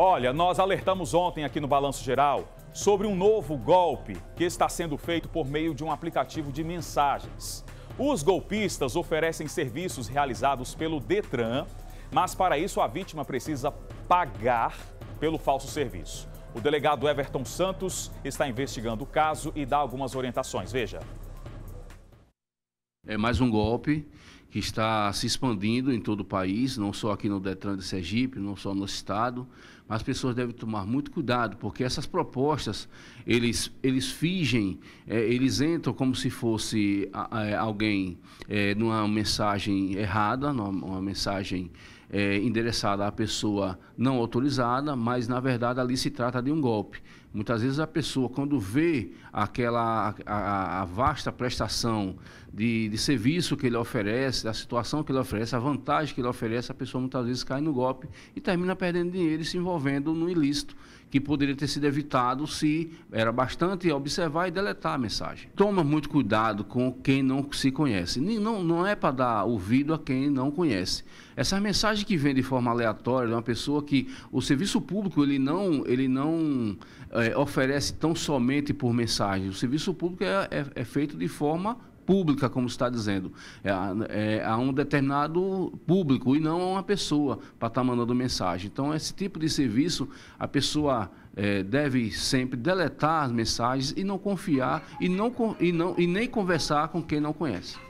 Olha, nós alertamos ontem aqui no Balanço Geral sobre um novo golpe que está sendo feito por meio de um aplicativo de mensagens. Os golpistas oferecem serviços realizados pelo Detran, mas para isso a vítima precisa pagar pelo falso serviço. O delegado Everton Santos está investigando o caso e dá algumas orientações. Veja. É mais um golpe que está se expandindo em todo o país, não só aqui no Detran de Sergipe, não só no estado, mas as pessoas devem tomar muito cuidado, porque essas propostas, eles, eles fingem, é, eles entram como se fosse é, alguém é, numa mensagem errada, numa, uma mensagem é, endereçada à pessoa não autorizada, mas na verdade ali se trata de um golpe. Muitas vezes a pessoa, quando vê aquela a, a vasta prestação de, de serviço que ele oferece, oferece, situação que ele oferece, a vantagem que ele oferece, a pessoa muitas vezes cai no golpe e termina perdendo dinheiro e se envolvendo no ilícito, que poderia ter sido evitado se era bastante observar e deletar a mensagem. Toma muito cuidado com quem não se conhece. Não, não é para dar ouvido a quem não conhece. Essas mensagens que vêm de forma aleatória de uma pessoa que o serviço público ele não, ele não é, oferece tão somente por mensagem. O serviço público é, é, é feito de forma pública, como está dizendo, é, é, a um determinado público e não a uma pessoa para estar tá mandando mensagem. Então, esse tipo de serviço, a pessoa é, deve sempre deletar as mensagens e não confiar e, não, e, não, e nem conversar com quem não conhece.